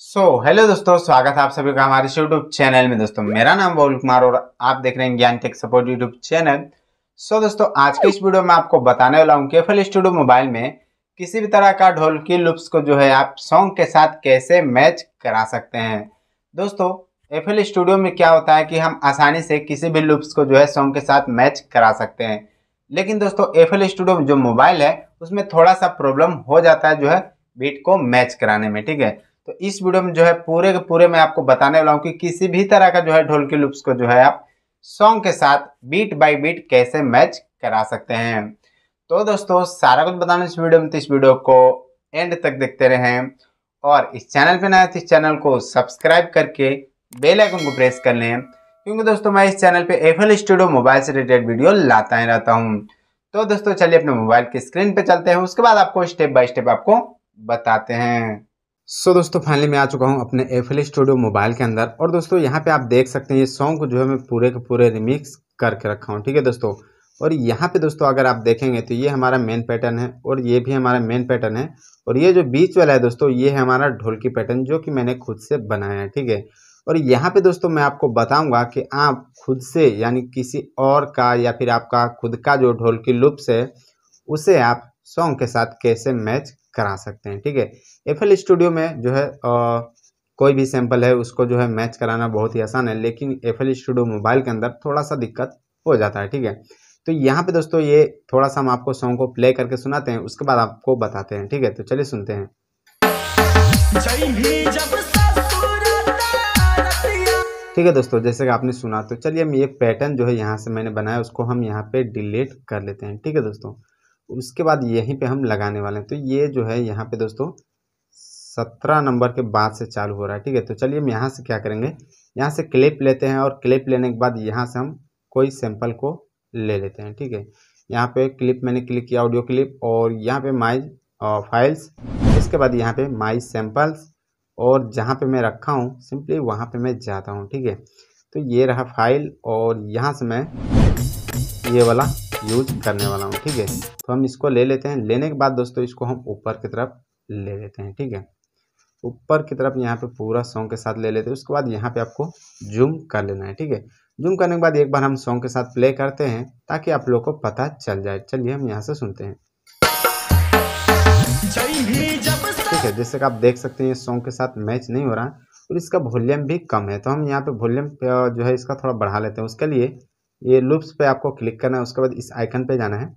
सो so, hello दोस्तों स्वागत है आप सभी का हमारे यूट्यूब चैनल में दोस्तों मेरा नाम बोल कुमार और आप देख रहे हैं Gyan tech support YouTube channel so so, दोस्तों आज के इस वीडियो में आपको बताने वाला हूँ केफल स्टूडियो मोबाइल में किसी भी तरह का ढोल की लुप्स को जो है आप सॉन्ग के साथ कैसे मैच करा सकते हैं दोस्तों एफ स्टूडियो में क्या होता है कि हम आसानी से किसी भी लुप्स को जो है सॉन्ग के साथ मैच करा सकते हैं लेकिन दोस्तों एफ स्टूडियो जो मोबाइल है उसमें थोड़ा सा प्रॉब्लम हो जाता है जो है बीट को मैच कराने में ठीक है तो इस वीडियो में जो है पूरे के पूरे मैं आपको बताने वाला हूँ कि किसी भी तरह का जो है ढोल के लुप्स को जो है आप सॉन्ग के साथ बीट बाय बीट कैसे मैच करा सकते हैं तो दोस्तों सारा कुछ बताने इस वीडियो में तो इस वीडियो को एंड तक देखते रहें और इस चैनल पर नया तो इस चैनल को सब्सक्राइब करके बेल आइकन को प्रेस कर लें क्योंकि दोस्तों मैं इस चैनल पे एफ स्टूडियो मोबाइल से रिलेटेड वीडियो लाता ही रहता हूँ तो दोस्तों चलिए अपने मोबाइल की स्क्रीन पे चलते हैं उसके बाद आपको स्टेप बाय स्टेप आपको बताते हैं सो so, दोस्तों फाइनली मैं आ चुका हूँ अपने एल स्टूडियो मोबाइल के अंदर और दोस्तों यहाँ पे आप देख सकते हैं ये सॉन्ग को जो है मैं पूरे के पूरे रिमिक्स करके रखा हूं ठीक है दोस्तों और यहाँ पे दोस्तों अगर आप देखेंगे तो ये हमारा मेन पैटर्न है और ये भी हमारा मेन पैटर्न है और ये जो बीच वाला है दोस्तों ये है हमारा ढोलकी पैटर्न जो कि मैंने खुद से बनाया है ठीक है और यहाँ पर दोस्तों मैं आपको बताऊँगा कि आप खुद से यानी किसी और का या फिर आपका खुद का जो ढोल की लुप्स है उसे आप सॉन्ग के साथ कैसे मैच करा सकते हैं ठीक है एफ एल स्टूडियो में जो है आ, कोई भी सैंपल है उसको जो है मैच कराना बहुत ही आसान है लेकिन एफ एल स्टूडियो मोबाइल के अंदर थोड़ा सा दिक्कत हो जाता है ठीक है तो यहाँ पे दोस्तों ये थोड़ा सा हम आपको सॉन्ग को प्ले करके सुनाते हैं उसके बाद आपको बताते हैं ठीक है तो चलिए सुनते हैं ठीक है दोस्तों जैसे कि आपने सुना तो चलिए हम ये पैटर्न जो है यहाँ से मैंने बनाया उसको हम यहाँ पे डिलीट कर लेते हैं ठीक है दोस्तों उसके बाद यहीं पे हम लगाने वाले हैं तो ये जो है यहाँ पे दोस्तों सत्रह नंबर के बाद से चालू हो रहा है ठीक है तो चलिए हम यहाँ से क्या करेंगे यहाँ से क्लिप लेते हैं और क्लिप लेने के बाद यहाँ से हम कोई सैंपल को ले लेते हैं ठीक है यहाँ पे क्लिप मैंने क्लिक किया ऑडियो क्लिप और यहाँ पे माई फाइल्स इसके बाद यहाँ पे माई सैम्पल्स और जहाँ पे मैं रखा हूँ सिंपली वहाँ पे मैं जाता हूँ ठीक है तो ये रहा फाइल और यहाँ से मैं ये वाला यूज करने वाला हूँ ठीक है तो हम इसको ले लेते हैं लेने के बाद दोस्तों इसको हम ऊपर की तरफ ले लेते हैं ठीक है ऊपर की तरफ यहाँ पे पूरा सॉन्ग के साथ ले लेते हैं उसके बाद यहाँ पे आपको जूम कर लेना है ठीक है जूम करने के बाद एक बार हम सॉन्ग के साथ प्ले करते हैं ताकि आप लोग को पता चल जाए चलिए हम यहाँ से सुनते हैं ठीक है जैसे कि आप देख सकते हैं सॉन्ग के साथ मैच नहीं हो रहा और इसका वॉल्यूम भी कम है तो हम यहाँ पे वॉल्यूम जो है इसका थोड़ा बढ़ा लेते हैं उसके लिए ये लूप्स पे आपको क्लिक करना है उसके बाद इस आइकन पे जाना है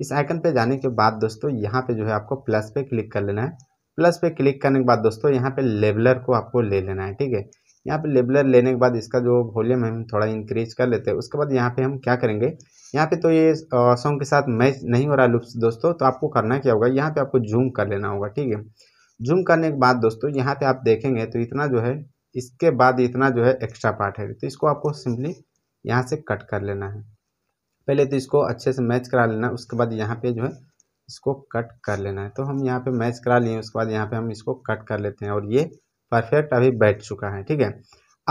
इस आइकन पे जाने के बाद दोस्तों यहाँ पे जो है आपको प्लस पे क्लिक कर लेना है प्लस पे क्लिक करने के बाद दोस्तों यहाँ पे लेबलर को आपको ले लेना है ठीक है यहाँ पे लेबलर लेने के बाद इसका जो वॉल्यूम है हम थोड़ा इंक्रीज कर लेते हैं उसके बाद यहाँ पे हम क्या करेंगे यहाँ पे तो ये सॉन्ग के साथ मैच नहीं हो रहा लुप्स दोस्तों तो आपको करना क्या होगा यहाँ पे आपको जूम कर लेना होगा ठीक है जूम करने के बाद दोस्तों यहाँ पे आप देखेंगे तो इतना जो है इसके बाद इतना जो है एक्स्ट्रा पार्ट है तो इसको आपको सिंपली यहाँ से कट कर लेना है पहले तो इसको अच्छे से मैच करा लेना उसके बाद यहाँ पे जो है इसको कट कर लेना है तो हम यहाँ पे मैच करा लिए उसके बाद यहाँ पे हम इसको कट कर लेते हैं और ये परफेक्ट अभी बैठ चुका है ठीक है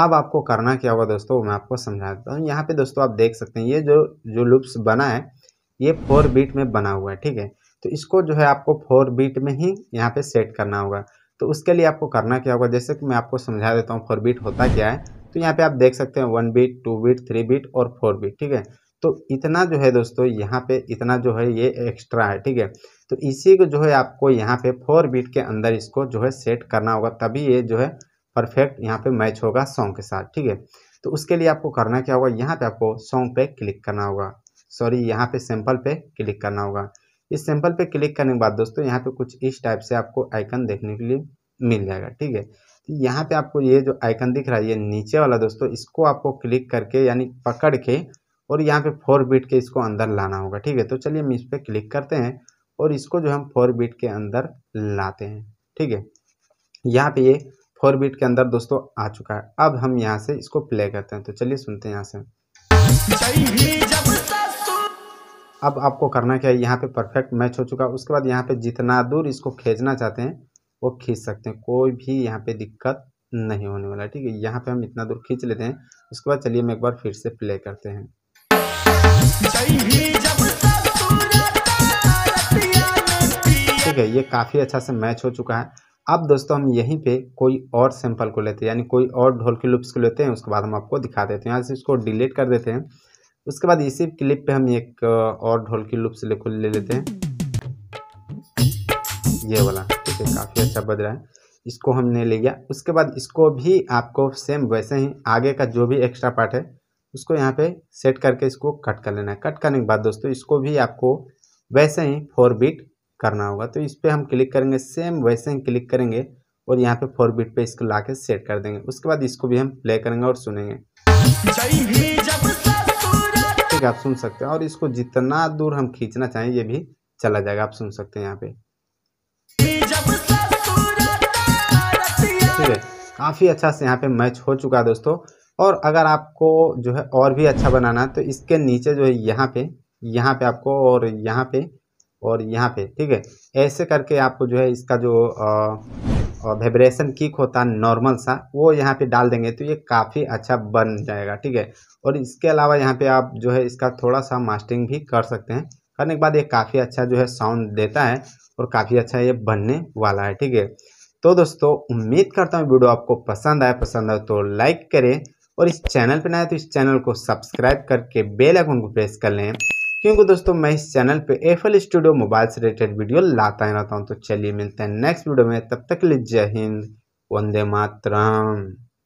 अब आपको करना क्या होगा दोस्तों मैं आपको समझा देता हूँ यहाँ पे दोस्तों आप देख सकते हैं ये जो जो लुप्स बना है ये फोर बीट में बना हुआ है ठीक है तो इसको जो है आपको फोर बीट में ही यहाँ पे सेट करना होगा तो उसके लिए आपको करना क्या होगा जैसे कि मैं आपको समझा देता हूँ फोर बीट होता क्या है तो यहाँ पे आप देख सकते हैं one beat two beat three beat और फोर बीट ठीक है तो इतना जो है दोस्तों यहाँ पे इतना जो है ये एक्स्ट्रा है ठीक है तो इसी को जो है आपको यहाँ पे फोर बीट के अंदर इसको जो है सेट करना होगा तभी ये जो है परफेक्ट यहाँ पे मैच होगा सॉन्ग के साथ ठीक है तो उसके लिए आपको करना क्या होगा यहाँ पे आपको सॉन्ग पे क्लिक करना होगा सॉरी यहाँ पे सैंपल पे क्लिक करना होगा इस सैम्पल पे क्लिक करने के बाद दोस्तों यहाँ पे कुछ इस टाइप से आपको आइकन देखने के लिए मिल जाएगा ठीक है तो यहाँ पे आपको ये जो आइकन दिख रहा है ये नीचे वाला दोस्तों इसको आपको क्लिक करके यानी पकड़ के और यहाँ पे फोर बीट के इसको अंदर लाना होगा ठीक है तो चलिए हम इस पर क्लिक करते हैं और इसको जो हम फोर बीट के अंदर लाते हैं ठीक है यहाँ पे ये फोर बीट के अंदर दोस्तों आ चुका है अब हम यहाँ से इसको प्ले करते हैं तो चलिए सुनते हैं यहाँ से अब आपको करना क्या है यहाँ पे परफेक्ट मैच हो चुका है उसके बाद यहाँ पे जितना दूर इसको खींचना चाहते हैं वो खींच सकते हैं कोई भी यहाँ पे दिक्कत नहीं होने वाला ठीक है यहाँ पे हम इतना दूर खींच लेते हैं उसके बाद चलिए हम एक बार फिर से प्ले करते हैं ठीक है ये काफ़ी अच्छा से मैच हो चुका है अब दोस्तों हम यहीं पे कोई और सैंपल को लेते हैं यानी कोई और ढोल के लुप्स को लेते हैं उसके बाद हम आपको दिखा देते हैं यहाँ से इसको डिलीट कर देते हैं उसके बाद इसी क्लिप पे हम एक और ढोल की लुप्स ले लेते हैं ये वाला देखिए काफ़ी अच्छा बज रहा है इसको हमने ले लिया उसके बाद इसको भी आपको सेम वैसे ही आगे का जो भी एक्स्ट्रा पार्ट है उसको यहाँ पे सेट करके इसको कट कर लेना है कट करने के बाद दोस्तों इसको भी आपको वैसे ही फोर बीट करना होगा तो इस पर हम क्लिक करेंगे सेम वैसे ही क्लिक करेंगे और यहाँ पे फोर बीट पे इसको ला के सेट कर देंगे उसके बाद इसको भी हम प्ले करेंगे और सुनेंगे ठीक आप सुन सकते हैं और इसको जितना दूर हम खींचना चाहें ये भी चला जाएगा आप सुन सकते हैं यहाँ पे ठीक है काफ़ी अच्छा से यहाँ पे मैच हो चुका है दोस्तों और अगर आपको जो है और भी अच्छा बनाना है तो इसके नीचे जो है यहाँ पे यहाँ पे आपको और यहाँ पे और यहाँ पे ठीक है ऐसे करके आपको जो है इसका जो वाइब्रेशन किक होता है नॉर्मल सा वो यहाँ पे डाल देंगे तो ये काफ़ी अच्छा बन जाएगा ठीक है और इसके अलावा यहाँ पे आप जो है इसका थोड़ा सा मास्टिंग भी कर सकते हैं करने के बाद ये काफ़ी अच्छा जो है साउंड देता है और काफ़ी अच्छा ये बनने वाला है ठीक है तो दोस्तों उम्मीद करता हूँ वीडियो आपको पसंद आए पसंद आए तो लाइक करें और इस चैनल पर ना तो इस चैनल को सब्सक्राइब करके बेल आइकन को प्रेस कर लें क्योंकि दोस्तों मैं इस चैनल पे एफएल स्टूडियो मोबाइल से रिलेटेड वीडियो लाता ही रहता हूँ तो चलिए मिलते हैं नेक्स्ट वीडियो में तब तक के लिए जय हिंद वंदे मातरम